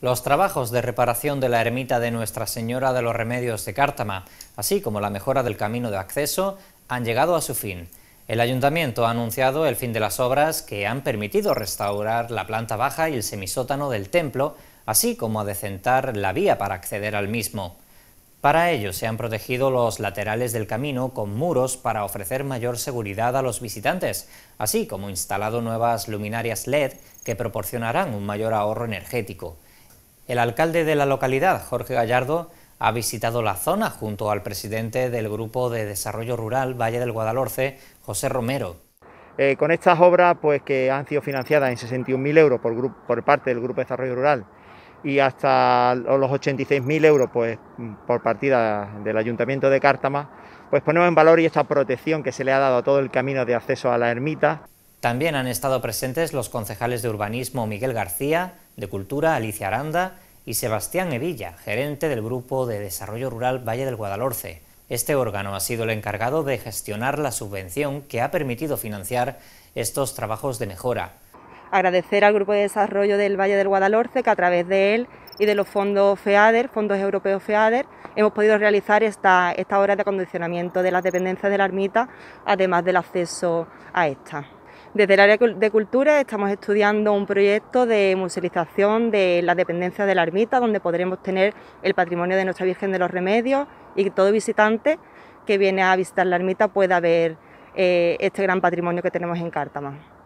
Los trabajos de reparación de la ermita de Nuestra Señora de los Remedios de Cártama, así como la mejora del camino de acceso, han llegado a su fin. El ayuntamiento ha anunciado el fin de las obras que han permitido restaurar la planta baja y el semisótano del templo, así como adecentar la vía para acceder al mismo. Para ello se han protegido los laterales del camino con muros para ofrecer mayor seguridad a los visitantes, así como instalado nuevas luminarias LED que proporcionarán un mayor ahorro energético. El alcalde de la localidad, Jorge Gallardo, ha visitado la zona junto al presidente del Grupo de Desarrollo Rural Valle del Guadalhorce, José Romero. Eh, con estas obras pues, que han sido financiadas en 61.000 euros por, parte del Grupo de Desarrollo Rural y hasta los 86.000 euros pues, por partida del Ayuntamiento de Cártama, pues ponemos en valor y esta protección que se le ha dado a todo el camino de acceso a la ermita. También han estado presentes los concejales de Urbanismo Miguel García, de Cultura Alicia Aranda, y Sebastián Evilla, gerente del Grupo de Desarrollo Rural Valle del Guadalhorce. Este órgano ha sido el encargado de gestionar la subvención que ha permitido financiar estos trabajos de mejora. Agradecer al Grupo de Desarrollo del Valle del Guadalhorce que a través de él y de los fondos FEADER, fondos europeos FEADER, hemos podido realizar esta, obra de acondicionamiento de las dependencias de la ermita, además del acceso a esta. Desde el área de cultura estamos estudiando un proyecto de musealización de las dependencias de la ermita, donde podremos tener el patrimonio de nuestra Virgen de los Remedios y que todo visitante que viene a visitar la ermita pueda ver eh, este gran patrimonio que tenemos en Cártama.